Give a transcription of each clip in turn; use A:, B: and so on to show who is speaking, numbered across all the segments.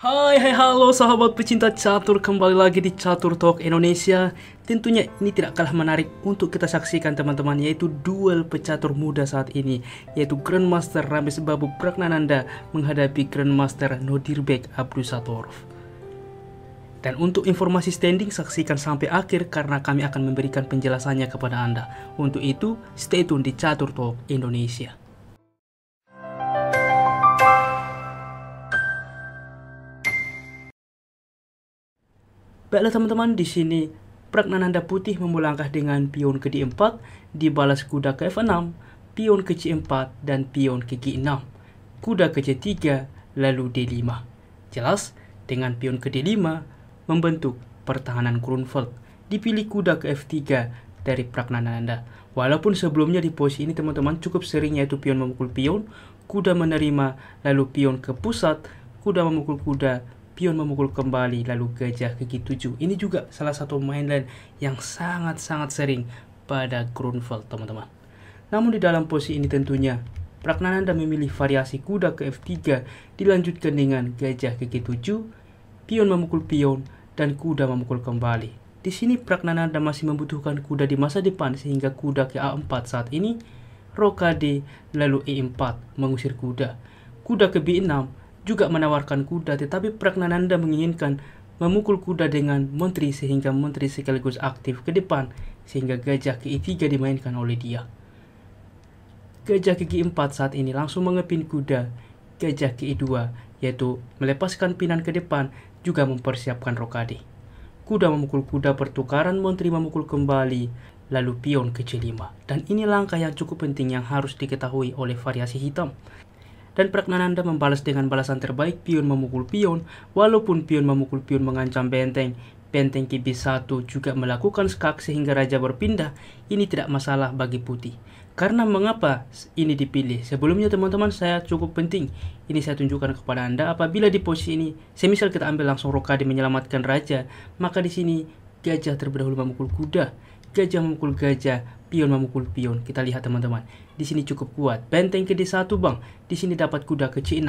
A: Hai hai halo sahabat pecinta catur kembali lagi di Catur Talk Indonesia Tentunya ini tidak kalah menarik untuk kita saksikan teman-teman Yaitu duel pecatur muda saat ini Yaitu Grandmaster Ramis Babu Pragnananda Menghadapi Grandmaster Nodirbek Abdul Satorov dan untuk informasi standing saksikan sampai akhir karena kami akan memberikan penjelasannya kepada Anda. Untuk itu, stay tune di Catur Talk Indonesia. Baiklah teman-teman, di sini Pragnananda putih memulangkah dengan pion ke D4, dibalas kuda ke F6, pion ke C4 dan pion ke G6, kuda ke C3, lalu D5. Jelas, dengan pion ke D5, membentuk pertahanan Grunfeld. Dipilih kuda ke F3 dari Pragnananda. Walaupun sebelumnya di posisi ini teman-teman cukup sering yaitu pion memukul pion, kuda menerima, lalu pion ke pusat, kuda memukul kuda, Pion memukul kembali lalu gajah g tujuh. Ini juga salah satu mainland yang sangat-sangat sering pada Grunfeld teman-teman. Namun di dalam posisi ini tentunya dan memilih variasi kuda ke F3 dilanjutkan dengan gajah ke G7, pion memukul pion, dan kuda memukul kembali. Di sini Praknananda masih membutuhkan kuda di masa depan sehingga kuda ke A4 saat ini, rokade lalu E4 mengusir kuda. Kuda ke B6 juga menawarkan kuda, tetapi Pragnananda menginginkan memukul kuda dengan menteri sehingga menteri sekaligus aktif ke depan sehingga gajah ke 3 dimainkan oleh dia. Gajah ke 4 saat ini langsung mengepin kuda gajah ke 2 yaitu melepaskan pinan ke depan juga mempersiapkan rokade. Kuda memukul kuda pertukaran menteri memukul kembali lalu pion ke 5 dan ini langkah yang cukup penting yang harus diketahui oleh variasi hitam dan Pragnananda membalas dengan balasan terbaik pion memukul pion, walaupun pion memukul pion mengancam benteng. Benteng Kibis 1 juga melakukan skak sehingga raja berpindah, ini tidak masalah bagi putih. Karena mengapa ini dipilih? Sebelumnya teman-teman saya cukup penting. Ini saya tunjukkan kepada Anda apabila di posisi ini, semisal kita ambil langsung Rokade menyelamatkan raja, maka di sini gajah terlebih dahulu memukul kuda gajah memukul gajah, pion memukul pion. Kita lihat teman-teman. Di sini cukup kuat. Benteng ke D1 bang. Di sini dapat kuda ke C6.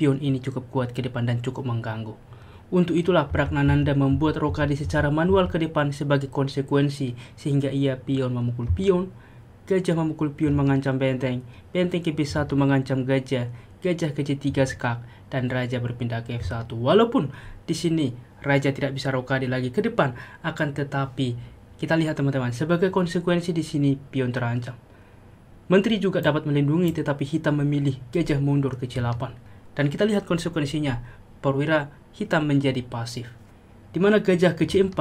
A: Pion ini cukup kuat ke depan dan cukup mengganggu. Untuk itulah Pragnananda membuat rokade secara manual ke depan sebagai konsekuensi sehingga ia pion memukul pion, gajah memukul pion mengancam benteng, benteng ke B1 mengancam gajah, gajah ke C3 skak, dan raja berpindah ke F1. Walaupun di sini raja tidak bisa rokade lagi ke depan, akan tetapi kita lihat teman-teman, sebagai konsekuensi di sini pion terancam. Menteri juga dapat melindungi tetapi hitam memilih gajah mundur C8. Dan kita lihat konsekuensinya, perwira hitam menjadi pasif. Di mana gajah ke C4,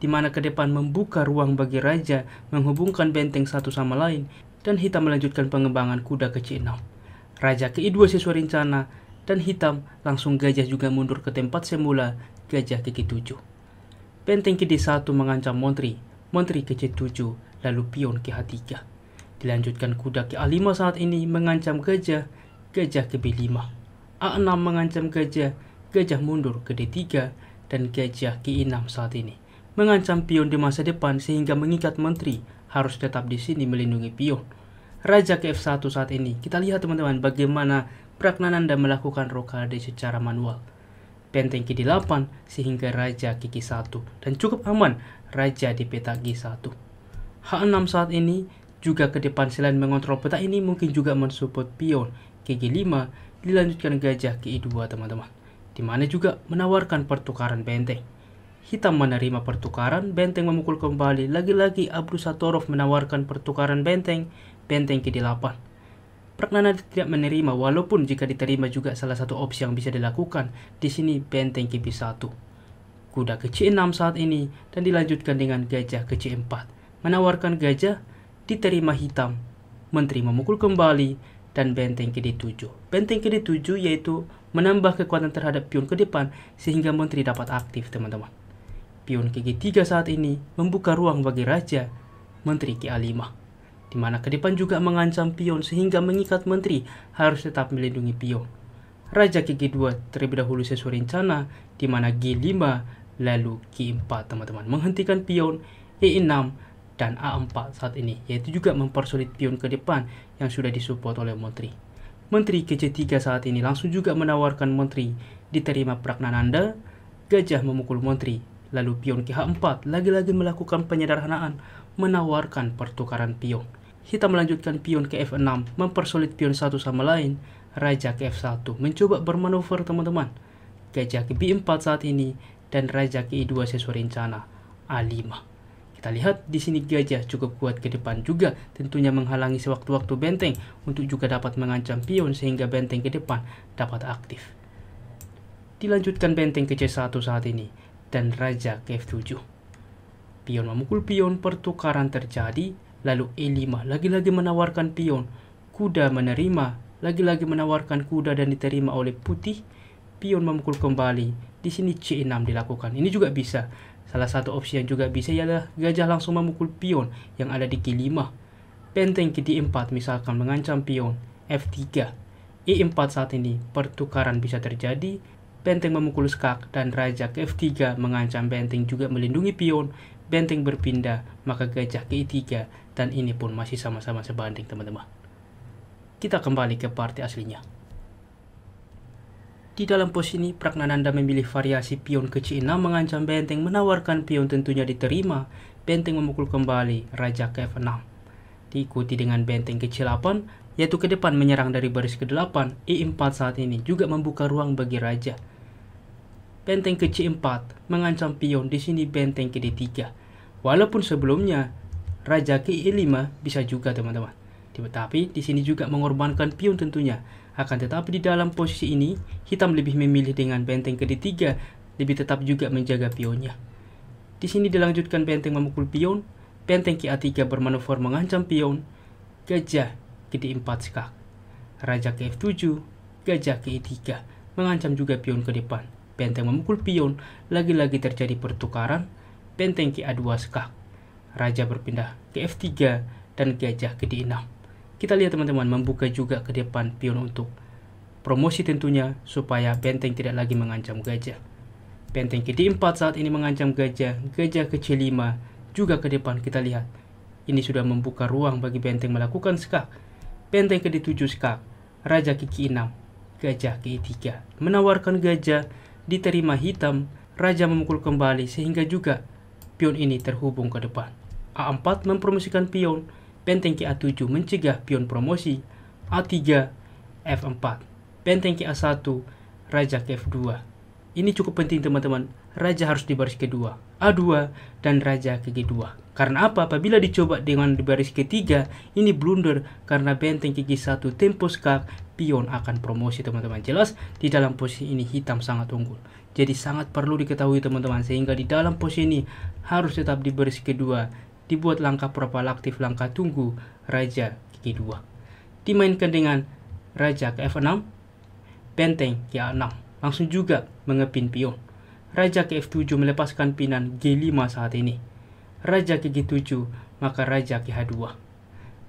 A: di mana ke depan membuka ruang bagi raja menghubungkan benteng satu sama lain, dan hitam melanjutkan pengembangan kuda ke C6. Raja ke I2 sesuai rencana, dan hitam langsung gajah juga mundur ke tempat semula, gajah ke G7. Benteng ke D1 mengancam Montri, menteri ke 7 lalu pion ke 3 Dilanjutkan kuda ke 5 saat ini mengancam gajah, gajah ke B5. A6 mengancam gajah, gajah mundur ke D3, dan gajah ke 6 saat ini. Mengancam pion di masa depan sehingga mengikat menteri harus tetap di sini melindungi pion. Raja ke 1 saat ini, kita lihat teman-teman bagaimana anda melakukan rokade secara manual. Penting ke 8 sehingga raja ke 1 dan cukup aman raja di peta G1. H6 saat ini juga ke depan selain mengontrol peta ini mungkin juga mensupport pion ke G5 dilanjutkan gajah ke I2 teman-teman. Dimana juga menawarkan pertukaran benteng. Hitam menerima pertukaran, benteng memukul kembali. Lagi-lagi Abdul Satorov menawarkan pertukaran benteng, benteng ke D8. Pragnana tidak menerima walaupun jika diterima juga salah satu opsi yang bisa dilakukan di sini benteng b 1 kuda ke C6 saat ini dan dilanjutkan dengan gajah ke C4. Menawarkan gajah diterima hitam, menteri memukul kembali, dan benteng ke D7. Benteng ke D7 yaitu menambah kekuatan terhadap pion ke depan sehingga menteri dapat aktif teman-teman. Pion ke G3 saat ini membuka ruang bagi raja, menteri ke A5. Di mana ke depan juga mengancam pion sehingga mengikat menteri harus tetap melindungi pion. Raja ke G2 terlebih dahulu sesuai rencana, di mana G5 lalu G4 teman-teman menghentikan pion E6 dan A4 saat ini yaitu juga mempersulit pion ke depan yang sudah disupport oleh menteri Menteri GC3 saat ini langsung juga menawarkan menteri diterima anda gajah memukul menteri lalu pion KH4 lagi-lagi melakukan penyederhanaan menawarkan pertukaran pion kita melanjutkan pion ke F6 mempersulit pion satu sama lain raja ke F1 mencoba bermanuver teman-teman gajah ke B4 saat ini dan Raja Ki-2 sesuai rencana A5. Kita lihat di sini gajah cukup kuat ke depan juga, tentunya menghalangi sewaktu-waktu benteng untuk juga dapat mengancam pion sehingga benteng ke depan dapat aktif. Dilanjutkan benteng ke C1 saat ini, dan Raja ke F7. Pion memukul pion, pertukaran terjadi, lalu E5 lagi-lagi menawarkan pion, kuda menerima, lagi-lagi menawarkan kuda dan diterima oleh putih, pion memukul kembali. Di sini C6 dilakukan. Ini juga bisa. Salah satu opsi yang juga bisa ialah gajah langsung memukul pion yang ada di G5. Benteng ke D4 misalkan mengancam pion F3. E4 saat ini pertukaran bisa terjadi. Benteng memukul skak dan raja ke F3 mengancam benteng juga melindungi pion. Benteng berpindah, maka gajah ke E3 dan ini pun masih sama-sama sebanding teman-teman. Kita kembali ke partai aslinya. Di dalam pos ini, Pragnananda memilih variasi pion ke C6 mengancam benteng menawarkan pion tentunya diterima. Benteng memukul kembali, Raja ke F6. Diikuti dengan benteng ke C8, yaitu ke depan menyerang dari baris ke-8, E4 saat ini juga membuka ruang bagi Raja. Benteng ke C4 mengancam pion di sini benteng ke D3. Walaupun sebelumnya, Raja ke E5 bisa juga teman-teman. Tetapi di sini juga mengorbankan pion tentunya akan tetapi di dalam posisi ini, hitam lebih memilih dengan benteng ke D3, lebih tetap juga menjaga pionnya. Di sini dilanjutkan benteng memukul pion, benteng ke A3 bermanuver mengancam pion, gajah ke D4 skak, raja ke F7, gajah ke E3, mengancam juga pion ke depan. Benteng memukul pion, lagi-lagi terjadi pertukaran, benteng ke A2 skak, raja berpindah ke F3, dan gajah ke D6 kita lihat teman-teman membuka juga ke depan pion untuk promosi tentunya supaya benteng tidak lagi mengancam gajah. Benteng ke D4 saat ini mengancam gajah, gajah ke C5 juga ke depan kita lihat. Ini sudah membuka ruang bagi benteng melakukan skak. Benteng ke D7 skak, raja ke Q6, gajah ke E3. Menawarkan gajah, diterima hitam, raja memukul kembali sehingga juga pion ini terhubung ke depan. A4 mempromosikan pion, benteng a 7 mencegah pion promosi, A3, F4, benteng a 1 raja ke F2. Ini cukup penting teman-teman, raja harus di baris kedua, A2, dan raja ke G2. Karena apa? Apabila dicoba dengan di baris ketiga, ini blunder karena benteng ke 1 tempo skak, pion akan promosi teman-teman. Jelas di dalam posisi ini hitam sangat unggul. Jadi sangat perlu diketahui teman-teman, sehingga di dalam posisi ini harus tetap di baris kedua dibuat langkah propalaktif langkah tunggu raja G2. Dimainkan dengan raja ke F6, benteng ke A6. Langsung juga mengepin pion. Raja ke F7 melepaskan pinan G5 saat ini. Raja ke G7, maka raja ke H2.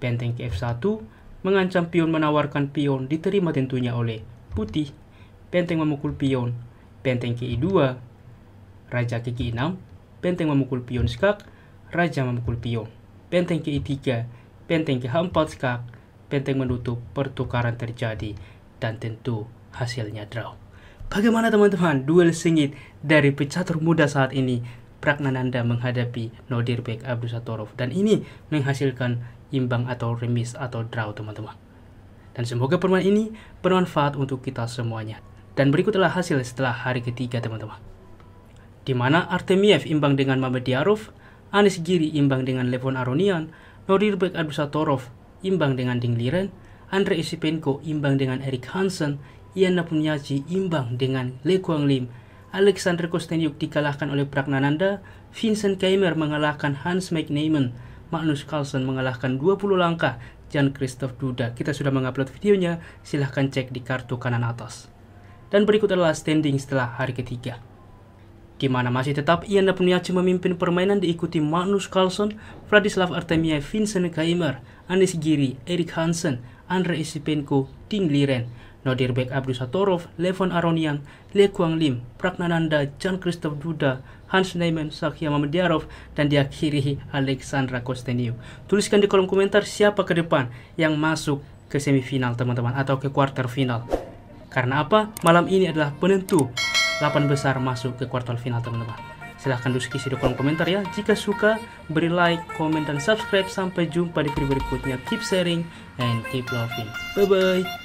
A: Benteng ke F1 mengancam pion menawarkan pion diterima tentunya oleh putih. Benteng memukul pion, benteng ke I2, raja ke G6, benteng memukul pion skak, Raja memukul piung. Benteng ke-3, benteng ke-4 skak, benteng menutup pertukaran terjadi dan tentu hasilnya draw. Bagaimana teman-teman duel sengit dari pecatur muda saat ini Pragnananda menghadapi Nodirbek Bek Abdul Satorov dan ini menghasilkan imbang atau remis atau draw teman-teman. Dan semoga permainan ini bermanfaat untuk kita semuanya. Dan berikut adalah hasil setelah hari ketiga teman-teman. Di mana Artemiev imbang dengan Mamediarov, Anis Giri imbang dengan Levon Aronian, Norirbek Abdusatorov imbang dengan Ding Liren, Andre Isipenko imbang dengan Eric Hansen, Ian Napunyaji imbang dengan Le Kuang Lim, Alexander Kostenyuk dikalahkan oleh Pragnananda, Vincent Kaimer mengalahkan Hans McNeiman, Magnus Carlsen mengalahkan 20 langkah Jan Christoph Duda. Kita sudah mengupload videonya, silahkan cek di kartu kanan atas. Dan berikut adalah standing setelah hari ketiga di mana masih tetap Ian Napuniachu memimpin permainan diikuti Magnus Carlson, Vladislav Artemiev, Vincent Kaimer, Anis Giri, Erik Hansen, Andre Isipenko, Tim Liren, Nodirbek Abdul Satorov, Levon Aronian, Lee Kuang Lim, Pragnananda, Jan Christoph Duda, Hans Neiman, Sakya Mamediarov, dan diakhiri Alexandra Kosteniu. Tuliskan di kolom komentar siapa ke depan yang masuk ke semifinal teman-teman atau ke quarter final. Karena apa? Malam ini adalah penentu 8 besar masuk ke kuartal final teman-teman. Silahkan diskusi di kolom komentar ya. Jika suka, beri like, komen, dan subscribe. Sampai jumpa di video berikutnya. Keep sharing and keep loving. Bye-bye.